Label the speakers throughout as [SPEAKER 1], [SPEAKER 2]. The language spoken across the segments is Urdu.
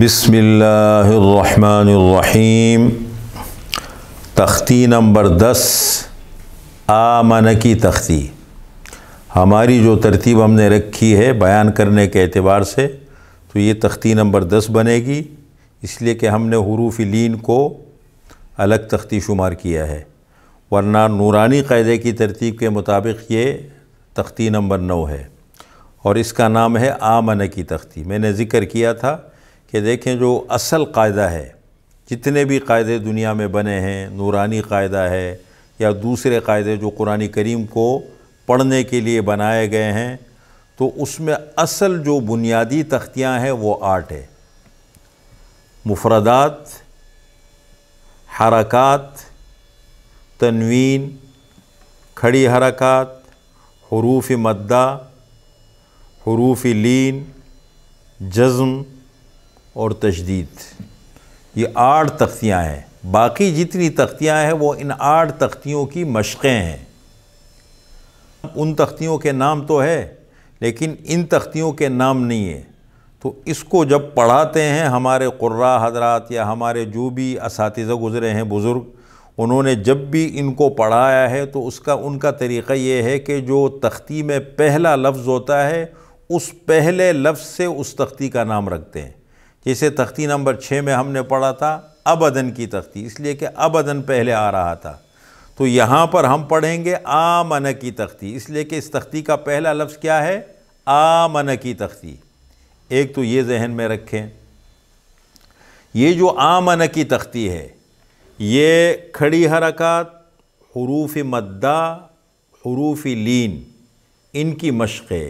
[SPEAKER 1] بسم اللہ الرحمن الرحیم تختی نمبر دس آمن کی تختی ہماری جو ترتیب ہم نے رکھی ہے بیان کرنے کے اعتبار سے تو یہ تختی نمبر دس بنے گی اس لیے کہ ہم نے حروف لین کو الگ تختی شمار کیا ہے ورنہ نورانی قاعدے کی ترتیب کے مطابق یہ تختی نمبر نو ہے اور اس کا نام ہے آمن کی تختی میں نے ذکر کیا تھا کہ دیکھیں جو اصل قاعدہ ہے جتنے بھی قاعدے دنیا میں بنے ہیں نورانی قاعدہ ہے یا دوسرے قاعدے جو قرآن کریم کو پڑھنے کے لیے بنائے گئے ہیں تو اس میں اصل جو بنیادی تختیاں ہیں وہ آٹھ ہے مفردات حرکات تنوین کھڑی حرکات حروف مدہ حروف لین جزم اور تجدید یہ آٹھ تختیاں ہیں باقی جتنی تختیاں ہیں وہ ان آٹھ تختیوں کی مشقیں ہیں ان تختیوں کے نام تو ہے لیکن ان تختیوں کے نام نہیں ہے تو اس کو جب پڑھاتے ہیں ہمارے قرا حضرات یا ہمارے جو بھی اساتذہ گزرے ہیں بزرگ انہوں نے جب بھی ان کو پڑھایا ہے تو اس کا ان کا طریقہ یہ ہے کہ جو تختی میں پہلا لفظ ہوتا ہے اس پہلے لفظ سے اس تختی کا نام رکھتے ہیں جیسے تختی نمبر چھ میں ہم نے پڑھا تھا اب ادن کی تختی اس لیے کہ اب ادن پہلے آ رہا تھا تو یہاں پر ہم پڑھیں گے آمن کی تختی اس لیے کہ اس تختی کا پہلا لفظ کیا ہے آمن کی تختی ایک تو یہ ذہن میں رکھیں یہ جو آمن کی تختی ہے یہ کھڑی حرکات حروف مدہ حروف لین ان کی ہے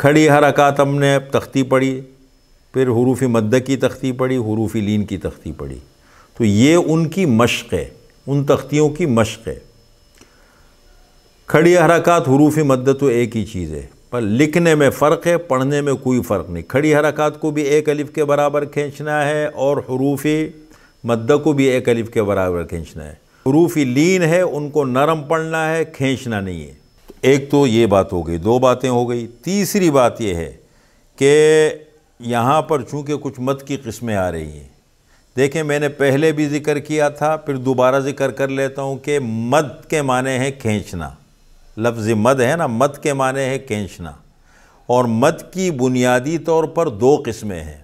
[SPEAKER 1] کھڑی حرکات ہم نے تختی پڑھی پھر حروف مدہ کی تختی پڑھی حروف لین کی تختی پڑھی تو یہ ان کی مشق ہے ان تختیوں کی مشق ہے کھڑی حرکات حروف مدہ تو ایک ہی چیز ہے پر لکھنے میں فرق ہے پڑھنے میں کوئی فرق نہیں کھڑی حرکات کو بھی ایک الف کے برابر کھینچنا ہے اور حروف مدہ کو بھی ایک الف کے برابر کھینچنا ہے حروف لین ہے ان کو نرم پڑھنا ہے کھینچنا نہیں ہے ایک تو یہ بات ہو گئی دو باتیں ہو گئی تیسری بات یہ ہے کہ یہاں پر چونکہ کچھ مت کی قسمیں آ رہی ہیں دیکھیں میں نے پہلے بھی ذکر کیا تھا پھر دوبارہ ذکر کر لیتا ہوں کہ مت کے معنی ہیں کھینچنا لفظ مد ہے نا مت کے معنی ہے کھینچنا اور مت کی بنیادی طور پر دو قسمیں ہیں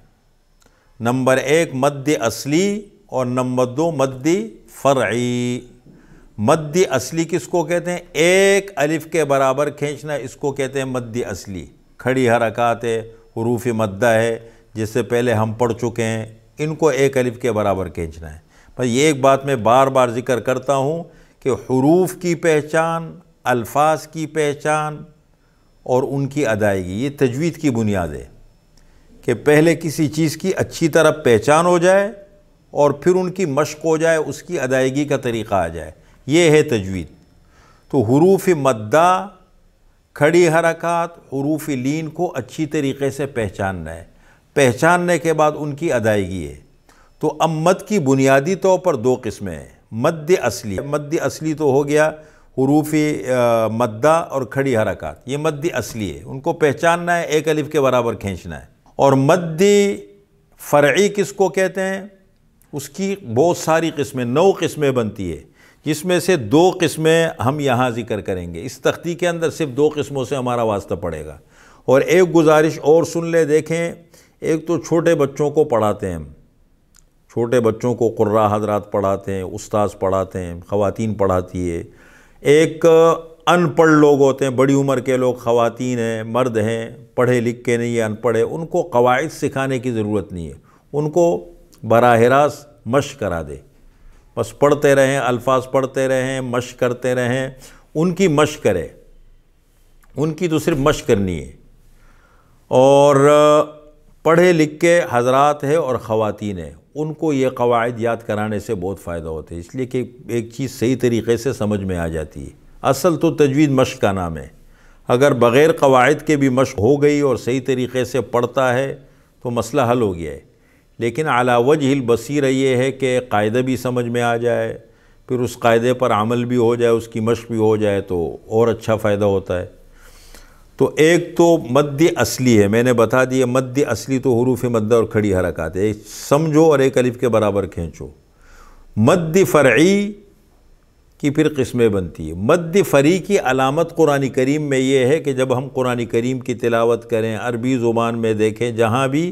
[SPEAKER 1] نمبر ایک مد اصلی اور نمبر دو مد فرعی مد اصلی کس کو کہتے ہیں ایک الف کے برابر کھینچنا اس کو کہتے ہیں مد اصلی کھڑی حرکات ہے حروف مدہ ہے جس سے پہلے ہم پڑھ چکے ہیں ان کو ایک الف کے برابر کھینچنا ہے بس یہ ایک بات میں بار بار ذکر کرتا ہوں کہ حروف کی پہچان الفاظ کی پہچان اور ان کی ادائیگی یہ تجوید کی بنیاد ہے کہ پہلے کسی چیز کی اچھی طرح پہچان ہو جائے اور پھر ان کی مشق ہو جائے اس کی ادائیگی کا طریقہ آ جائے یہ ہے تجوید تو حروف مدہ کھڑی حرکات حروف لین کو اچھی طریقے سے پہچاننا ہے پہچاننے کے بعد ان کی ادائیگی ہے تو مد کی بنیادی طور پر دو قسمیں ہیں مد اصلی مد اصلی تو ہو گیا حروف مدہ اور کھڑی حرکات یہ مد اصلی ہے ان کو پہچاننا ہے ایک الف کے برابر کھینچنا ہے اور مد فرعی کس کو کہتے ہیں اس کی بہت ساری قسمیں نو قسمیں بنتی ہے جس میں سے دو قسمیں ہم یہاں ذکر کریں گے اس تختی کے اندر صرف دو قسموں سے ہمارا واسطہ پڑے گا اور ایک گزارش اور سن لے دیکھیں ایک تو چھوٹے بچوں کو پڑھاتے ہیں ہم چھوٹے بچوں کو قرآ حضرات پڑھاتے ہیں استاذ پڑھاتے ہیں خواتین پڑھاتی ہے ایک ان پڑھ لوگ ہوتے ہیں بڑی عمر کے لوگ خواتین ہیں مرد ہیں پڑھے لکھ کے نہیں ان پڑھے ان کو قواعد سکھانے کی ضرورت نہیں ہے ان کو براہ راست مشق کرا دے بس پڑھتے رہیں الفاظ پڑھتے رہیں مشق کرتے رہیں ان کی مشق کرے ان کی تو صرف مشق کرنی ہے اور پڑھے لکھ کے حضرات ہیں اور خواتین ہیں ان کو یہ قواعد یاد کرانے سے بہت فائدہ ہوتا ہے اس لیے کہ ایک چیز صحیح طریقے سے سمجھ میں آ جاتی ہے اصل تو تجوید مشق کا نام ہے اگر بغیر قواعد کے بھی مشق ہو گئی اور صحیح طریقے سے پڑھتا ہے تو مسئلہ حل ہو گیا ہے لیکن علا وجہ بسی یہ ہے کہ قائدہ بھی سمجھ میں آ جائے پھر اس قاعدے پر عمل بھی ہو جائے اس کی مشق بھی ہو جائے تو اور اچھا فائدہ ہوتا ہے تو ایک تو مد اصلی ہے میں نے بتا دیا مد اصلی تو حروف مدہ اور کھڑی حرکات ہے ایک سمجھو اور ایک الف کے برابر کھینچو مد فرعی کی پھر قسمیں بنتی ہے مد فری کی علامت قرآن کریم میں یہ ہے کہ جب ہم قرآن کریم کی تلاوت کریں عربی زبان میں دیکھیں جہاں بھی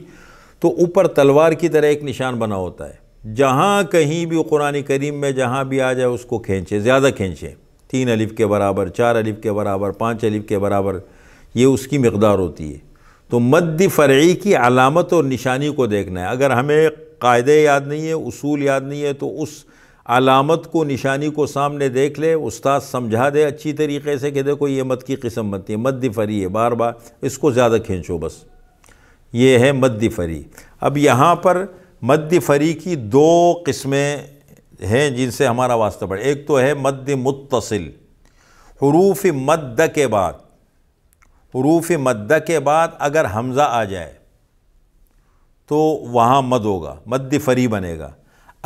[SPEAKER 1] تو اوپر تلوار کی طرح ایک نشان بنا ہوتا ہے جہاں کہیں بھی قرآن کریم میں جہاں بھی آ جائے اس کو کھینچے زیادہ کھینچے تین الف کے برابر چار الف کے برابر پانچ الف کے برابر یہ اس کی مقدار ہوتی ہے تو مد فرعی کی علامت اور نشانی کو دیکھنا ہے اگر ہمیں قاعدے یاد نہیں ہے اصول یاد نہیں ہے تو اس علامت کو نشانی کو سامنے دیکھ لے استاد سمجھا دے اچھی طریقے سے کہ دیکھو یہ مد کی قسم بنتی ہے مد فری ہے بار بار اس کو زیادہ کھینچو بس یہ ہے مد فری اب یہاں پر مد فری کی دو قسمیں ہیں جن سے ہمارا واسطہ پڑے ایک تو ہے مد متصل حروف مد کے بعد حروف مد کے بعد اگر حمزہ آ جائے تو وہاں مد ہوگا مد فری بنے گا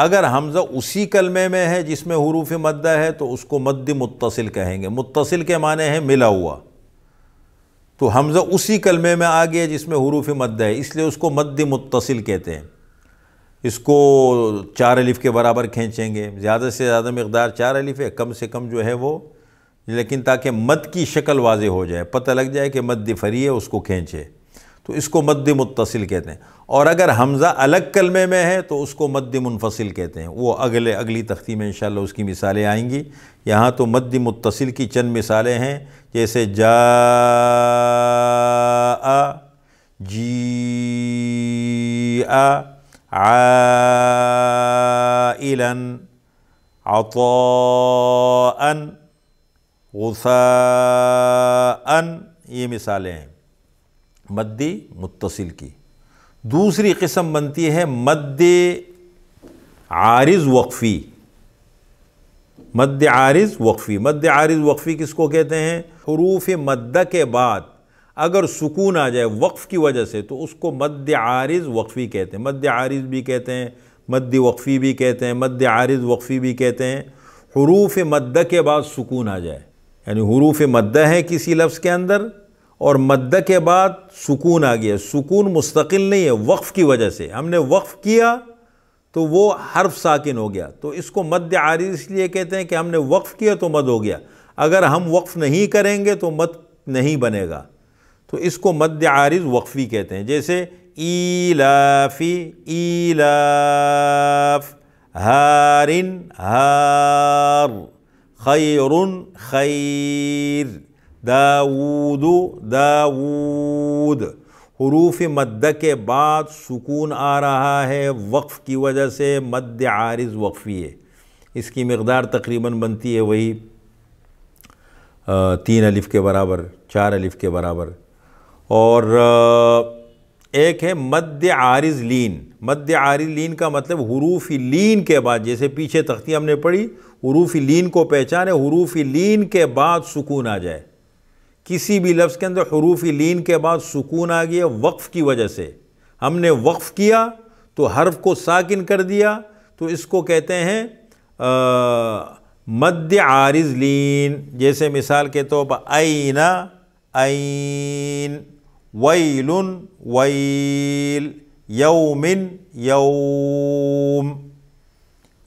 [SPEAKER 1] اگر حمزہ اسی کلمے میں ہے جس میں حروف مدہ ہے تو اس کو مد متصل کہیں گے متصل کے معنی ہیں ملا ہوا تو حمزہ اسی کلمے میں آ گیا جس میں حروف مد ہے اس لیے اس کو مد متصل کہتے ہیں اس کو چار الف کے برابر کھینچیں گے زیادہ سے زیادہ مقدار چار الف ہے کم سے کم جو ہے وہ لیکن تاکہ مد کی شکل واضح ہو جائے پتہ لگ جائے کہ مد فری ہے اس کو کھینچے تو اس کو مد متصل کہتے ہیں اور اگر حمزہ الگ کلمے میں ہے تو اس کو مد منفصل کہتے ہیں وہ اگلے اگلی تختی میں انشاءاللہ اس کی مثالیں آئیں گی یہاں تو مد متصل کی چند مثالیں ہیں جیسے جا آ جی آ عائلن عطاءن غثاءن یہ مثالیں ہیں مدی متصل کی دوسری قسم بنتی ہے مد عارض وقفی مد عارض وقفی مد عارض وقفی کس کو کہتے ہیں حروف مدہ کے بعد اگر سکون آ جائے وقف کی وجہ سے تو اس کو مد عارض وقفی کہتے ہیں مد عارض بھی کہتے ہیں مد وقفی بھی کہتے ہیں مد عارض وقفی بھی کہتے ہیں حروف مدہ کے بعد سکون آ جائے یعنی حروف مدہ ہے کسی لفظ کے اندر اور مدہ کے بعد سکون آ گیا سکون مستقل نہیں ہے وقف کی وجہ سے ہم نے وقف کیا تو وہ حرف ساکن ہو گیا تو اس کو مد عارض اس لیے کہتے ہیں کہ ہم نے وقف کیا تو مد ہو گیا اگر ہم وقف نہیں کریں گے تو مد نہیں بنے گا تو اس کو مد عارض وقفی کہتے ہیں جیسے ایلافی ایلاف ہارن ہار خیر خیر داود داود حروف مدہ کے بعد سکون آ رہا ہے وقف کی وجہ سے مد عارض وقفی ہے اس کی مقدار تقریباً بنتی ہے وہی تین الف کے برابر چار الف کے برابر اور ایک ہے مد عارض لین مد عارض لین کا مطلب حروف لین کے بعد جیسے پیچھے تختی ہم نے پڑھی حروف لین کو پہچانے حروف لین کے بعد سکون آ جائے کسی بھی لفظ کے اندر حروف لین کے بعد سکون آ گیا وقف کی وجہ سے ہم نے وقف کیا تو حرف کو ساکن کر دیا تو اس کو کہتے ہیں مد عارض لین جیسے مثال کے طور پر آئینہ این ویل یومن یوم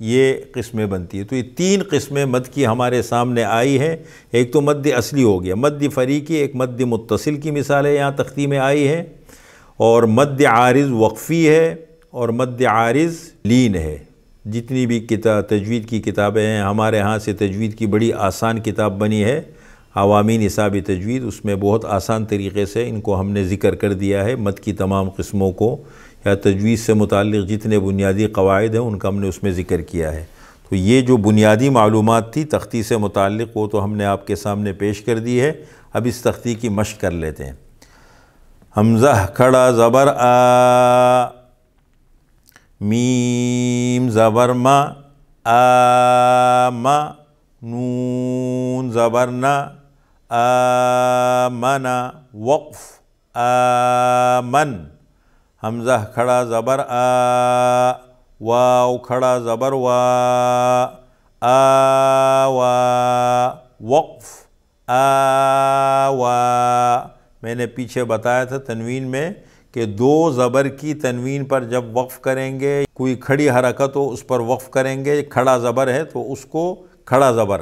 [SPEAKER 1] یہ قسمیں بنتی ہیں تو یہ تین قسمیں مد کی ہمارے سامنے آئی ہیں ایک تو مد اصلی ہو گیا مد فریقی ایک مد متصل کی مثال ہے یہاں تختی میں آئی ہے اور مد عارض وقفی ہے اور مد عارض لین ہے جتنی بھی تجوید کی کتابیں ہیں ہمارے ہاں سے تجوید کی بڑی آسان کتاب بنی ہے عوامی نصابی تجوید اس میں بہت آسان طریقے سے ان کو ہم نے ذکر کر دیا ہے مد کی تمام قسموں کو یا تجویز سے متعلق جتنے بنیادی قواعد ہیں ان کا ہم نے اس میں ذکر کیا ہے تو یہ جو بنیادی معلومات تھی تختی سے متعلق وہ تو ہم نے آپ کے سامنے پیش کر دی ہے اب اس تختی کی مشق کر لیتے ہیں حمزہ کھڑا زبر آ میم زبر ما آ ما نون نا آ منا وقف آ من حمزہ کھڑا زبر آ واو کھڑا زبر وا آ وقف آ وا میں نے پیچھے بتایا تھا تنوین میں کہ دو زبر کی تنوین پر جب وقف کریں گے کوئی کھڑی حرکت ہو اس پر وقف کریں گے کھڑا زبر ہے تو اس کو کھڑا زبر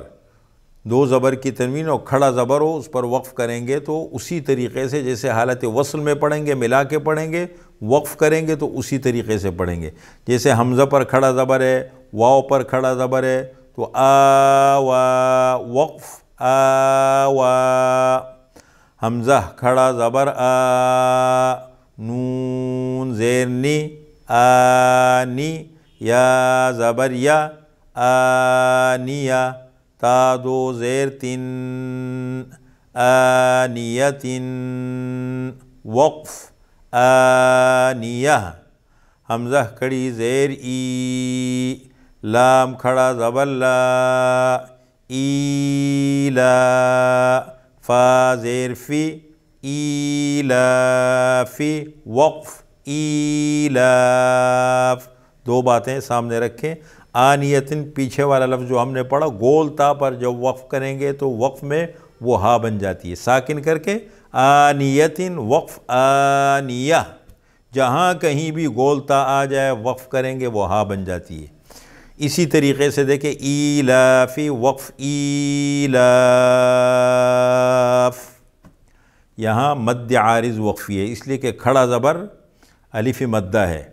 [SPEAKER 1] دو زبر کی تنوین اور کھڑا زبر ہو اس پر وقف کریں گے تو اسی طریقے سے جیسے حالت وصل میں پڑھیں گے ملا کے پڑھیں گے وقف کریں گے تو اسی طریقے سے پڑھیں گے جیسے حمزہ پر کھڑا زبر ہے واؤ پر کھڑا زبر ہے تو آ وا وقف آ وا حمزہ کھڑا زبر آ نون زیرنی آنی یا زبر یا آ یا تا دو زیر تن آنیتن وقف آنیہ حمزہ کڑی زیر ای لام کھڑا لا ای ایلا فا زیر فی لا فی وقف علاف دو باتیں سامنے رکھیں آنیتن پیچھے والا لفظ جو ہم نے پڑھا گول تا پر جب وقف کریں گے تو وقف میں وہ ہا بن جاتی ہے ساکن کر کے آنیتن وقف آنیہ جہاں کہیں بھی گولتا آ جائے وقف کریں گے وہ ہاں بن جاتی ہے اسی طریقے سے دیکھیں ایلافی وقف ایلاف یہاں مد عارض وقفی ہے اس لیے کہ کھڑا زبر الف مدہ ہے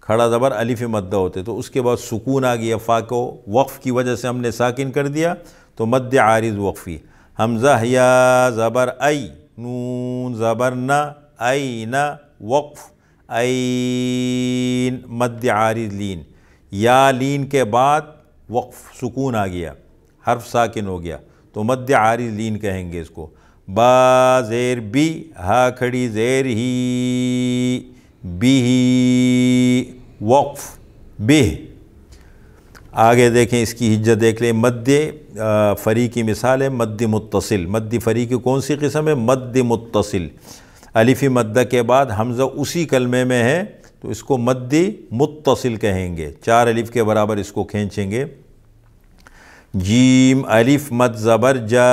[SPEAKER 1] کھڑا زبر الف مدہ ہوتے تو اس کے بعد سکون آ گیا فاق وقف کی وجہ سے ہم نے ساکن کر دیا تو مد عارض وقفی حمزہ یا زبر ای نون زبرنا نئی وقف این مد عارض لین یا لین کے بعد وقف سکون آ گیا حرف ساکن ہو گیا تو مد عارض لین کہیں گے اس کو با زیر بی ہا کھڑی زیر ہی بی ہی وقف بہ آگے دیکھیں اس کی حجت دیکھ لیں مد فری کی مثال ہے مد متصل مد فری کی کون سی قسم ہے مد متصل علیفی مدہ کے بعد حمزہ اسی کلمے میں ہے تو اس کو مد متصل کہیں گے چار الف کے برابر اس کو کھینچیں گے جیم الف مد زبر جا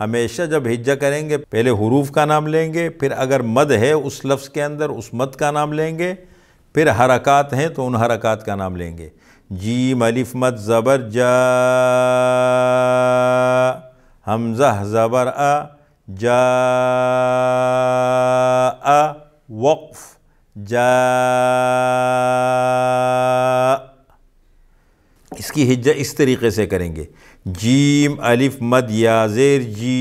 [SPEAKER 1] ہمیشہ جب ہجہ کریں گے پہلے حروف کا نام لیں گے پھر اگر مد ہے اس لفظ کے اندر اس مد کا نام لیں گے پھر حرکات ہیں تو ان حرکات کا نام لیں گے جیم الف مد زبر جا حمزہ زبر آ جا ا وقف جا اس کی حجہ اس طریقے سے کریں گے جیم الف مد یازیر جی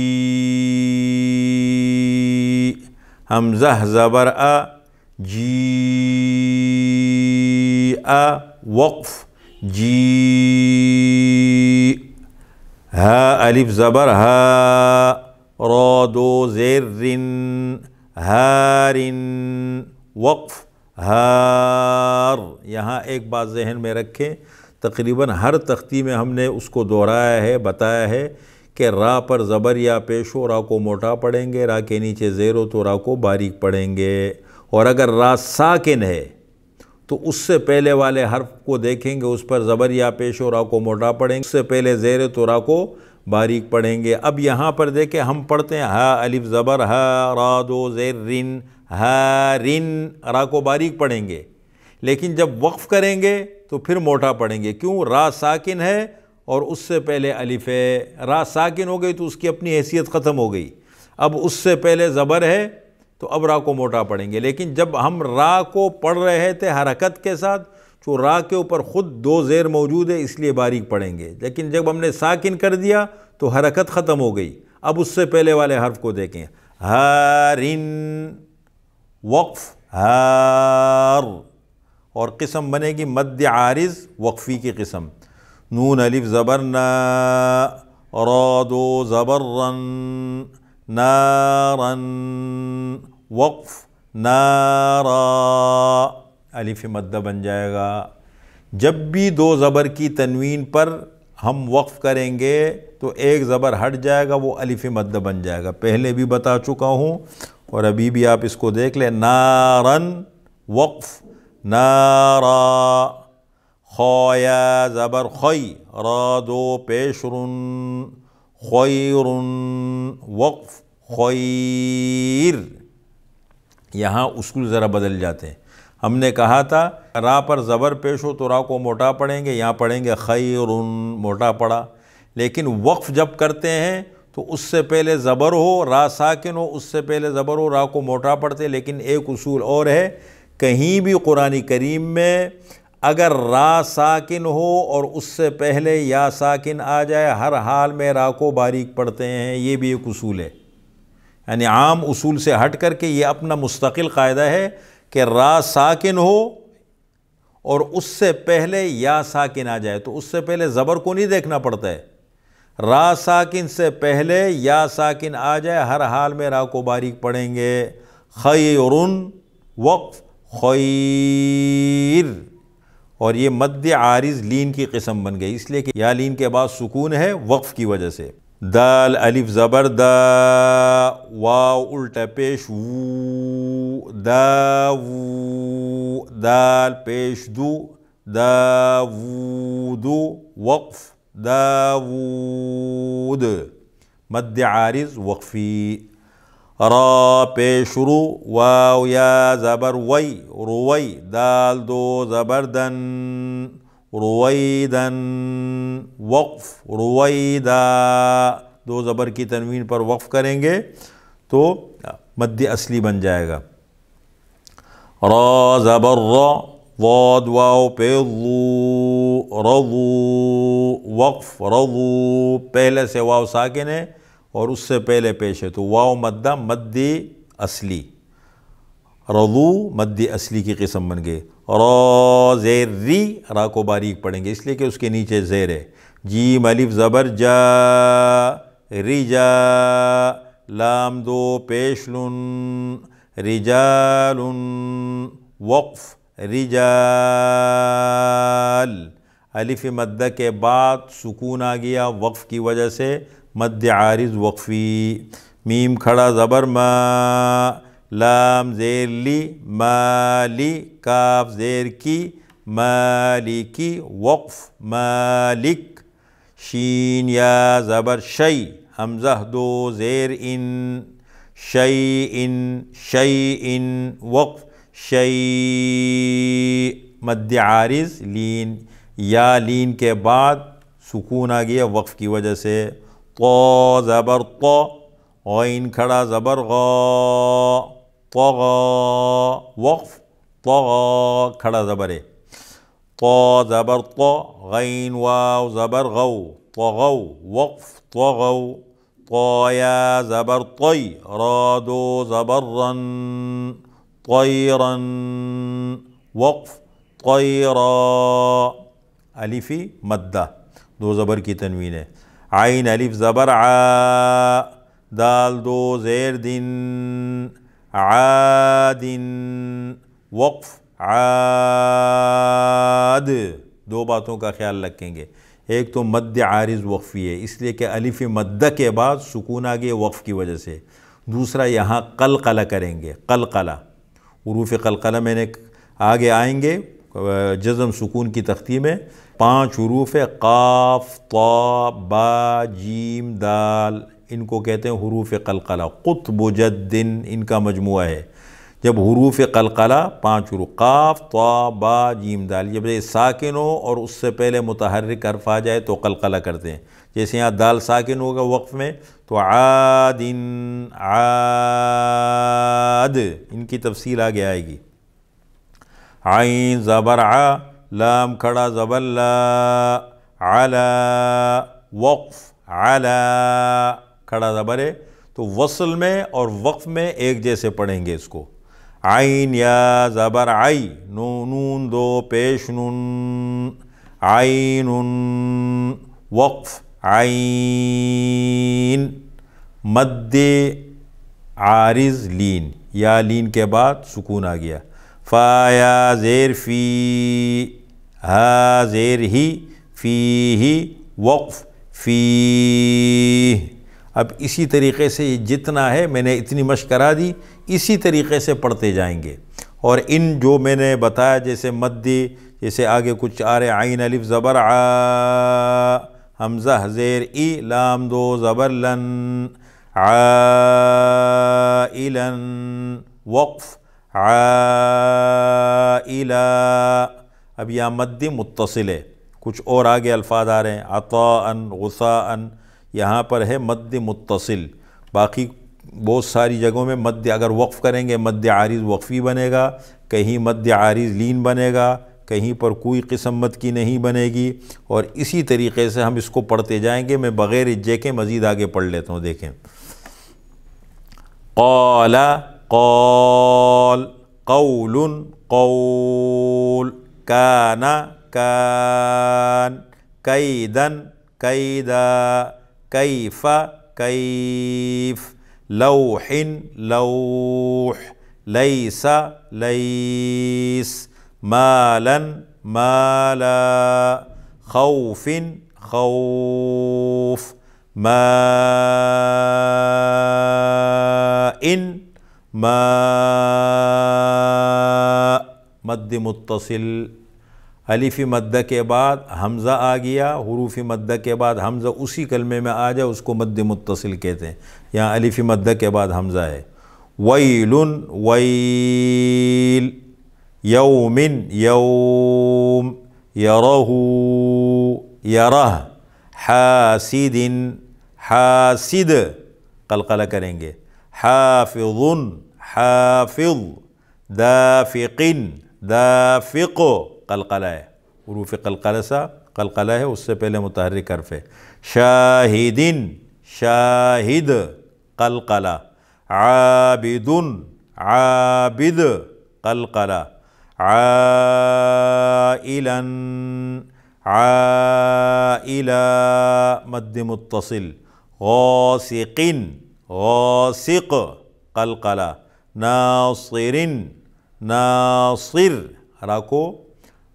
[SPEAKER 1] حمزہ زبر آ جی ا وقف جی ہا الف زبر ہا را دو زیر رن ہارن وقف ہار یہاں ایک بات ذہن میں رکھیں تقریباً ہر تختی میں ہم نے اس کو دہرایا ہے بتایا ہے کہ را پر زبر یا پیش ہو را کو موٹا پڑھیں گے را کے نیچے زیر ہو تو را کو باریک پڑھیں گے اور اگر را ساکن ہے تو اس سے پہلے والے حرف کو دیکھیں گے اس پر زبر یا پیش و را کو موٹا پڑھیں گے اس سے پہلے زیر تو را کو باریک پڑھیں گے اب یہاں پر دیکھیں ہم پڑھتے ہیں ہا الف زبر ہا را دو زیر رن ہا رن را کو باریک پڑھیں گے لیکن جب وقف کریں گے تو پھر موٹا پڑھیں گے کیوں را ساکن ہے اور اس سے پہلے الف ہے را ساکن ہو گئی تو اس کی اپنی حیثیت ختم ہو گئی اب اس سے پہلے زبر ہے تو اب را کو موٹا پڑیں گے لیکن جب ہم را کو پڑھ رہے تھے حرکت کے ساتھ تو را کے اوپر خود دو زیر موجود ہے اس لیے باریک پڑھیں گے لیکن جب ہم نے ساکن کر دیا تو حرکت ختم ہو گئی اب اس سے پہلے والے حرف کو دیکھیں ہارن وقف ہار اور قسم بنے گی مد عارض وقفی کی قسم نون الف زبر رادو زبرن نارن وقف نارا الف مدہ بن جائے گا جب بھی دو زبر کی تنوین پر ہم وقف کریں گے تو ایک زبر ہٹ جائے گا وہ الف مدہ بن جائے گا پہلے بھی بتا چکا ہوں اور ابھی بھی آپ اس کو دیکھ لیں نارن وقف نارا خویا زبر خوی را دو پیشرن خِِ وقف خیر یہاں اصول ذرا بدل جاتے ہیں ہم نے کہا تھا را پر زبر پیش ہو تو را کو موٹا پڑھیں گے یہاں پڑھیں گے خیر ان موٹا پڑا لیکن وقف جب کرتے ہیں تو اس سے پہلے زبر ہو را ساکن ہو اس سے پہلے زبر ہو را کو موٹا پڑھتے لیکن ایک اصول اور ہے کہیں بھی قرآن کریم میں اگر را ساکن ہو اور اس سے پہلے یا ساکن آ جائے ہر حال میں را کو باریک پڑھتے ہیں یہ بھی ایک اصول ہے یعنی عام اصول سے ہٹ کر کے یہ اپنا مستقل قاعدہ ہے کہ را ساکن ہو اور اس سے پہلے یا ساکن آ جائے تو اس سے پہلے زبر کو نہیں دیکھنا پڑتا ہے را ساکن سے پہلے یا ساکن آ جائے ہر حال میں را کو باریک پڑھیں گے خیرن وقف خیر اور یہ مد عارض لین کی قسم بن گئی اس لیے کہ یا لین کے بعد سکون ہے وقف کی وجہ سے دال الف زبر دا واو الٹا پیش و دا و دال پیش دو دو وقف داوود مد عارض وقفی را پیش رو واو یا زبر وی روی دال دو دن رویدن وقف رویدا دو زبر کی تنوین پر وقف کریں گے تو مد اصلی بن جائے گا را زبر را واد واو پہ رو وقف رو پہلے سے واو ساکن ہے اور اس سے پہلے پیش ہے تو واو مدہ مد اصلی رضو مدی اصلی کی قسم بن گئے زیر ری را کو باریک پڑھیں گے اس لیے کہ اس کے نیچے زیر ہے جیم الف زبر جا ری جا لام دو پیش لن رجال وقف رجال الف مدہ کے بعد سکون آ گیا وقف کی وجہ سے مد عارض وقفی میم کھڑا زبر ماں لام زیر لی مالی کاف زیر کی مالکی وقف مالک شین یا زبر شی حمزہ دو زیر ان شی ان شی ان وقف شی مد عارض لین یا لین کے بعد سکون آ گیا وقف کی وجہ سے تو زبر تو غین کھڑا زبر غو طغى وقف طغى كلا زبر طا زبر طا غين واو زبر غو طغو وقف طغو طايا زبر طي رادو زبرا طيرا وقف طيرا ألف مدة دو زبر كي تنوین عين الف زبر عا دال دو زير دين عاد وقف عاد دو باتوں کا خیال رکھیں گے ایک تو مد عارض وقفی ہے اس لیے کہ الف مدہ کے بعد سکون آگے وقف کی وجہ سے دوسرا یہاں قلقلہ کریں گے قلقلہ عروف قلقلہ میں نے آگے آئیں گے جزم سکون کی تختی میں پانچ عروف قاف طا با جیم دال ان کو کہتے ہیں حروف قلقلہ قطب دن ان کا مجموعہ ہے جب حروف قلقلہ پانچ حروف قاف طا با جیم دال جب یہ ساکن ہو اور اس سے پہلے متحرک حرف آ جائے تو قلقلہ کرتے ہیں جیسے یہاں دال ساکن ہوگا وقف میں تو عاد ان عاد ان کی تفصیل آگے آئے گی آئین زبرآ لام کھڑا زبر لا اعلی وقف علا کھڑا زبر ہے تو وصل میں اور وقف میں ایک جیسے پڑھیں گے اس کو آئین یا زبر آئی نون دو پیش نون آئین وقف آئین مد عارض لین یا لین کے بعد سکون آ گیا فا یا زیر فی ہا زیر ہی فی ہی وقف فی اب اسی طریقے سے جتنا ہے میں نے اتنی مشق کرا دی اسی طریقے سے پڑھتے جائیں گے اور ان جو میں نے بتایا جیسے مدی جیسے آگے کچھ آرے آئین الف آ حمزہ زیر ای لام دو زبر لن عائلن وقف عائلہ اب یہاں مدی متصل ہے کچھ اور آگے الفاظ آ رہے عطا ان غصاءن ان یہاں پر ہے مد متصل باقی بہت ساری جگہوں میں مد اگر وقف کریں گے مد عارض وقفی بنے گا کہیں مد عارض لین بنے گا کہیں پر کوئی قسم مد کی نہیں بنے گی اور اسی طریقے سے ہم اس کو پڑھتے جائیں گے میں بغیر اجے کے مزید آگے پڑھ لیتا ہوں دیکھیں قال قول قول قول کان کان قیدن قیدہ كيف كيف لوح لوح ليس ليس مالا مالا خوف خوف ماء ماء مد متصل अलिफ मद्दा के बाद हमज़ा आ गया हरूफ मद्दा के बाद हमज़ा उसी कलमे में आ जाए उसको मद्द मुतसिल कहते हैं यहाँ अलिफ मद्दा के बाद हमज़ा है वईलन वईल यौमिन यौम यरहू यरह हासिदिन हासिद कलकला करेंगे हाफिजुन हाफिज दाफिकिन दाफिको قلقلاه وروفي قلقلسا قلقلاه وسبيل متحرك كرفه شاهد شاهد قلقلا عابد عابد قلقلا عائلا عائلا مد متصل غاسق غاسق قلقلا ناصر ناصر راكو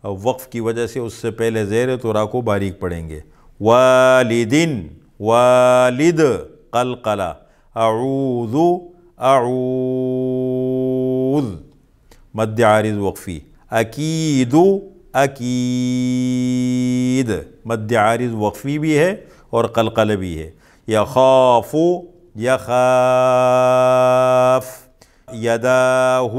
[SPEAKER 1] وقف کی وجہ سے اس سے پہلے زیر تورا کو باریک پڑھیں گے والدین والد قل اعوذ اعوذ مد عارض وقفی عقید عقید مد عارض وقفی بھی ہے اور قلقل بھی ہے یخاف یخاف یداہ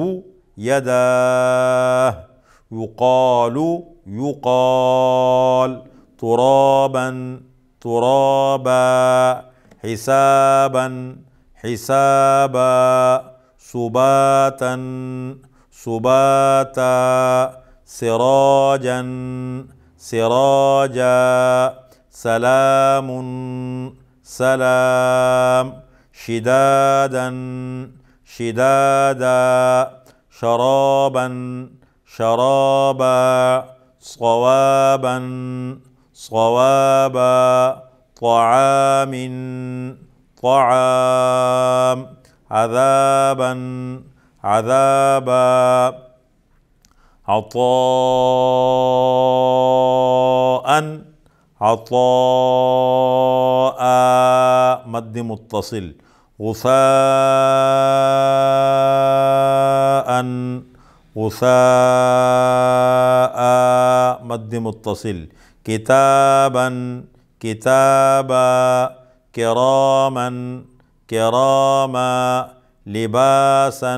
[SPEAKER 1] یداہ يقال يقال ترابا ترابا حسابا حسابا سباتا سباتا سراجا سراجا سلام سلام شدادا شدادا شرابا شرابا صوابا صوابا طعام طعام عذابا عذابا عطاء عطاء مد متصل غثاء غثاء مد متصل كتابا كتابا كراما كراما لباسا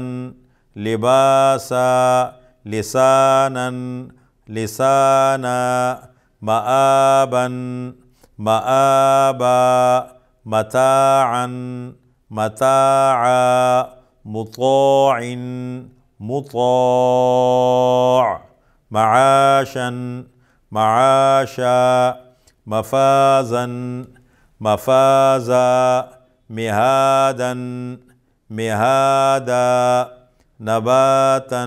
[SPEAKER 1] لباسا لسانا لسانا مآبا مآبا متاعا متاعا مطاع مطاع معاشا معاشا مفازا مفازا مهادا مهادا نباتا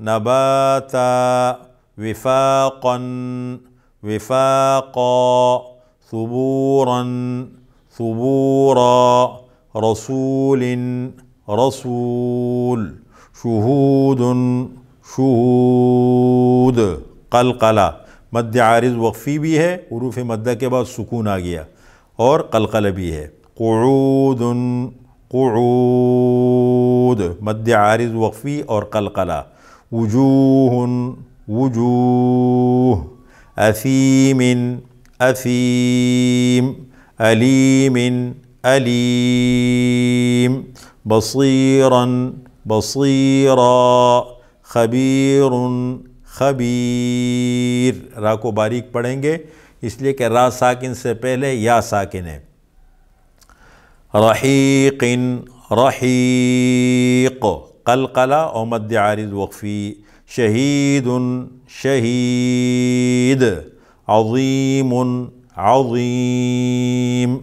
[SPEAKER 1] نباتا وفاقا وفاقا ثبورا ثبورا رسول رسول شهود شهود قلقلا مد عارض وقفی بھی ہے عروف مدہ کے بعد سکون آ گیا اور قلقلہ بھی ہے قعود قعود مد عارض وقفی اور قلقلہ وجوہ وجوہ اثیم اثیم علیم علیم بصیراً بصيرا خبير خبير را کو باریک پڑھیں گے اس لئے کہ را ساکن سے پہلے یا ساکن ہے رحيق رحيق قلقلا او مد عارض وقفی شهيد شهيد عظيم عظيم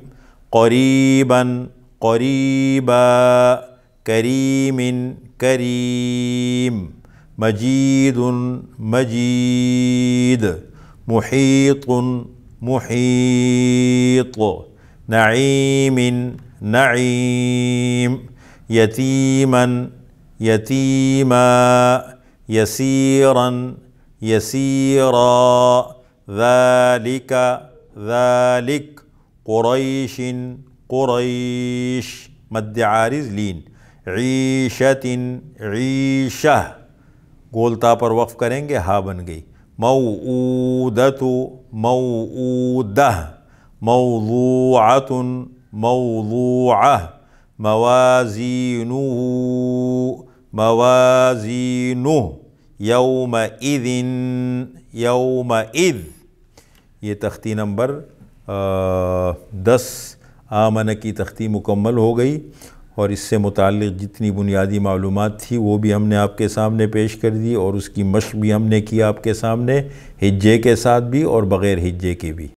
[SPEAKER 1] قريبا قريبا كريم كريم مجيد مجيد محيط محيط نعيم نعيم يتيما يتيما يسيرا يسيرا ذلك ذلك قريش قريش مد عارز لين عيشة عيشة قولتا پر وقف کریں گے ها بن گئی موؤودة موؤودة موضوعة موضوعة موازينه موازينه يومئذ يومئذ یہ تختی نمبر دس آمن کی تختی مکمل ہو گئی اور اس سے متعلق جتنی بنیادی معلومات تھی وہ بھی ہم نے آپ کے سامنے پیش کر دی اور اس کی مشق بھی ہم نے کیا آپ کے سامنے ہجے کے ساتھ بھی اور بغیر ہجے کے بھی